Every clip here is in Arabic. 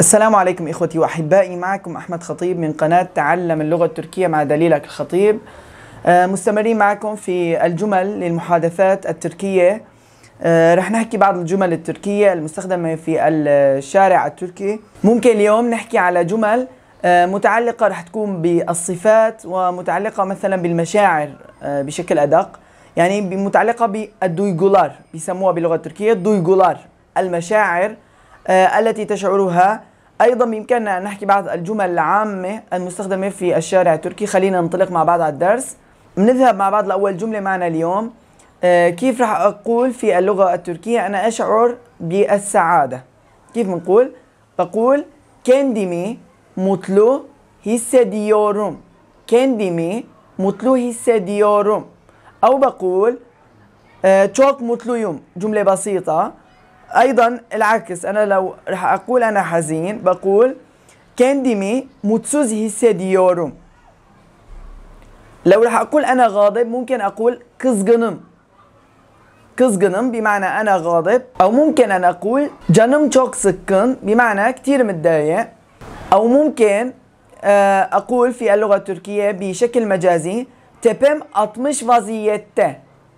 السلام عليكم اخوتي واحبائي معكم احمد خطيب من قناه تعلم اللغه التركيه مع دليلك الخطيب آه، مستمرين معكم في الجمل للمحادثات التركيه آه، رح نحكي بعض الجمل التركيه المستخدمه في الشارع التركي ممكن اليوم نحكي على جمل آه، متعلقه رح تكون بالصفات ومتعلقه مثلا بالمشاعر بشكل ادق يعني متعلقه بالدويغولار بيسموها باللغة التركيه دويغولار المشاعر التي تشعرها ايضا بامكاننا ان نحكي بعض الجمل العامه المستخدمه في الشارع التركي خلينا ننطلق مع بعض على الدرس بنذهب مع بعض لاول جمله معنا اليوم آه كيف راح اقول في اللغه التركيه انا اشعر بالسعاده كيف بنقول بقول كانديمي مطلو hissediyorum كانديمي مطلو hissediyorum او بقول تشوك آه، مطلو يوم جمله بسيطه ايضا العكس انا لو رح اقول انا حزين بقول كانديمي موتسوز هيسيديورم لو رح اقول انا غاضب ممكن اقول كزغنم كزغنم بمعنى انا غاضب او ممكن انا اقول جنم تشوك سكن بمعنى كثير متضايق او ممكن آه، اقول في اللغه التركيه بشكل مجازي تبم اطمش vaziyette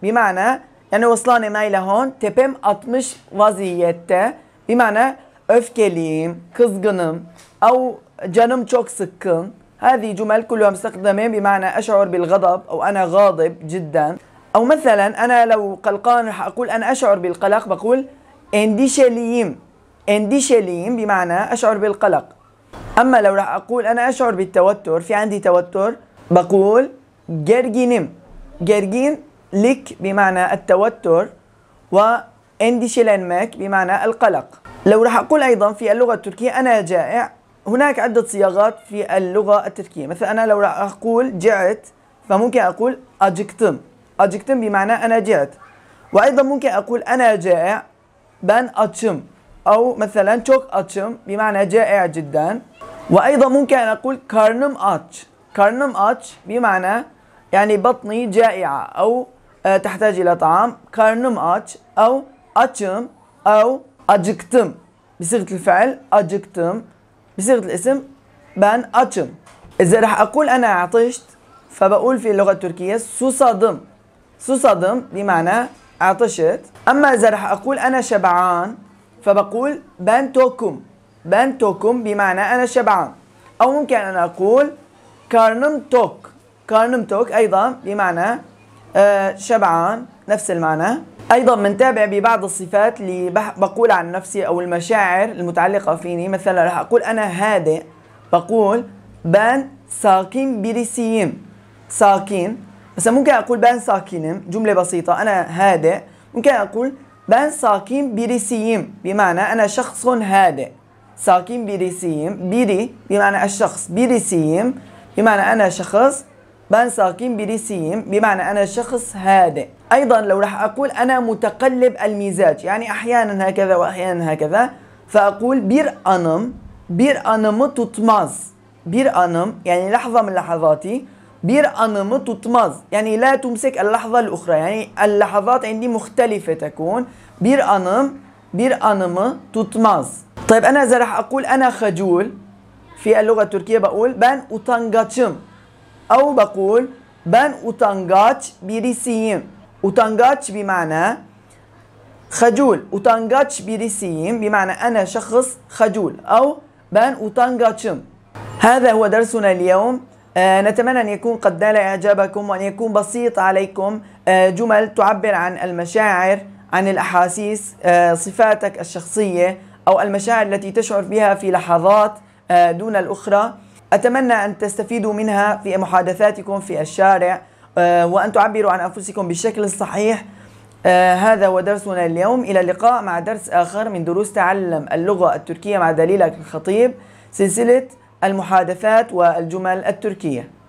بمعنى Yani Oslan emeğiyle hon tepem 60 vaziyette. Bir mana öfkeliyim, kızgınım. Av canım çok sıkkın. هذه جمل كلها مستخدمة بمعنى أشعر بالغضب أو أنا غاضب جدا أو مثلا أنا لو قلقان رح أقول أنا أشعر بالقلق بقول انديشليم انديشليم بمعنى أشعر بالقلق أما لو رح أقول أنا أشعر بالتوتر في عندي توتر بقول جرجينيم جرجين لك بمعنى التوتر و وانديشيلانماك بمعنى القلق لو راح أقول أيضا في اللغة التركية أنا جائع هناك عدة صياغات في اللغة التركية مثلا أنا لو راح أقول جعت فممكن أقول أجكتم أجكتم بمعنى أنا جعت وأيضا ممكن أقول أنا جائع بان أتشم أو مثلا تشوك أتشم بمعنى جائع جدا وأيضا ممكن أن أقول كارنم أتش كارنم أتش بمعنى يعني بطني جائعة أو تحتاج إلى طعام كارنم أتش أو أتشم أو أجكتم بصيغة الفعل أجكتم بصيغة الاسم بان أتشم إذا راح أقول أنا عطشت فبقول في اللغة التركية سوصادم سوصادم بمعنى عطشت أما إذا راح أقول أنا شبعان فبقول بان توكم بان توكم بمعنى أنا شبعان أو ممكن أن أقول كارنم توك كارنم توك أيضا بمعنى آه، شبعان نفس المعنى ايضا منتابع ببعض الصفات اللي بقول عن نفسي او المشاعر المتعلقه فيني مثلا راح اقول انا هادئ بقول بان ساكن بريسيم ساكن بس ممكن اقول بان ساكنم جمله بسيطه انا هادئ ممكن اقول بان ساكن بريسيم بمعنى انا شخص هادئ ساكن بريسيم بيري بمعنى الشخص بريسيم بمعنى انا شخص ben sakin birisiyim بمعنى أنا شخص هادئ أيضا لو راح أقول أنا متقلب المزاج يعني أحيانا هكذا وأحيانا هكذا فأقول بير أنم بير أنم تطمز بير أنم يعني لحظة من لحظاتي بير أنم تطمز يعني لا تمسك اللحظة الأخرى يعني اللحظات عندي مختلفة تكون بير أنم بير أنم تطمز طيب أنا إذا راح أقول أنا خجول في اللغة التركية بقول بان أوتانغاتشم أو بقول بن utangaç birisiyim. Utangaç بمعنى خجول utangaç birisiyim بمعنى أنا شخص خجول أو بن utangaçım هذا هو درسنا اليوم آه نتمنى أن يكون قد نال إعجابكم وأن يكون بسيط عليكم آه جمل تعبر عن المشاعر عن الأحاسيس آه صفاتك الشخصية أو المشاعر التي تشعر بها في لحظات آه، دون الأخرى أتمنى أن تستفيدوا منها في محادثاتكم في الشارع آه، وأن تعبروا عن أنفسكم بالشكل الصحيح آه، هذا هو درسنا اليوم إلى اللقاء مع درس آخر من دروس تعلم اللغة التركية مع دليلك الخطيب سلسلة المحادثات والجمل التركيه